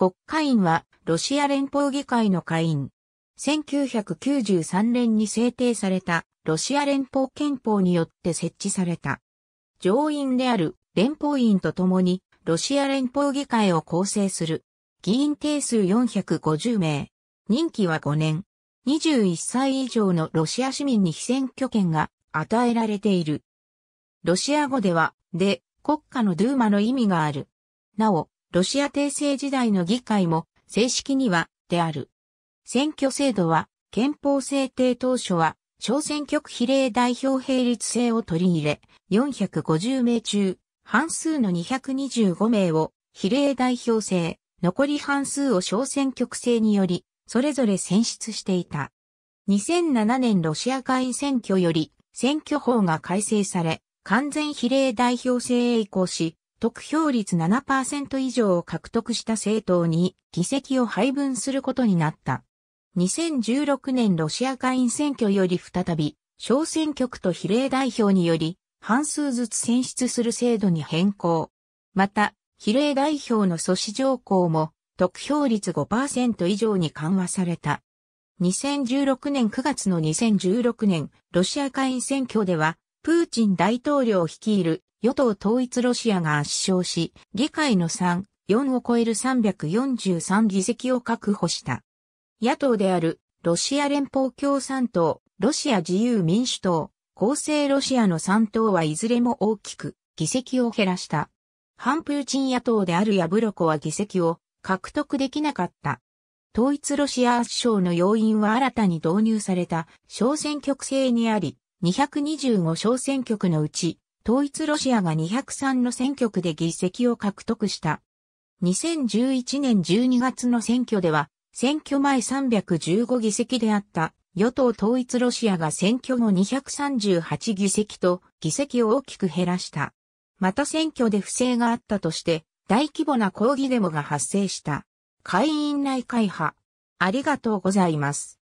国会員はロシア連邦議会の会員。1993年に制定されたロシア連邦憲法によって設置された。上院である連邦員と共にロシア連邦議会を構成する。議員定数450名。任期は5年。21歳以上のロシア市民に非選挙権が与えられている。ロシア語では、で、国家のドゥーマの意味がある。なお、ロシア帝政時代の議会も正式にはである。選挙制度は憲法制定当初は小選挙区比例代表並立制を取り入れ、450名中、半数の225名を比例代表制、残り半数を小選挙区制により、それぞれ選出していた。2007年ロシア下院選挙より選挙法が改正され、完全比例代表制へ移行し、得票率7%以上を獲得した政党に議席を配分することになった。2016年ロシア下院選挙より再び、小選挙区と比例代表により、半数ずつ選出する制度に変更。また、比例代表の阻止条項も、得票率5%以上に緩和された。2016年9月の2016年、ロシア下院選挙では、プーチン大統領率いる与党統一ロシアが圧勝し、議会の3、4を超える343議席を確保した。野党である、ロシア連邦共産党、ロシア自由民主党、公正ロシアの3党はいずれも大きく議席を減らした。反プーチン野党であるヤブロコは議席を獲得できなかった。統一ロシア圧勝の要因は新たに導入された小選挙区制にあり、225小選挙区のうち統一ロシアが203の選挙区で議席を獲得した。2011年12月の選挙では、選挙前315議席であった与党統一ロシアが選挙後238議席と議席を大きく減らした。また選挙で不正があったとして、大規模な抗議デモが発生した。会員内会派。ありがとうございます。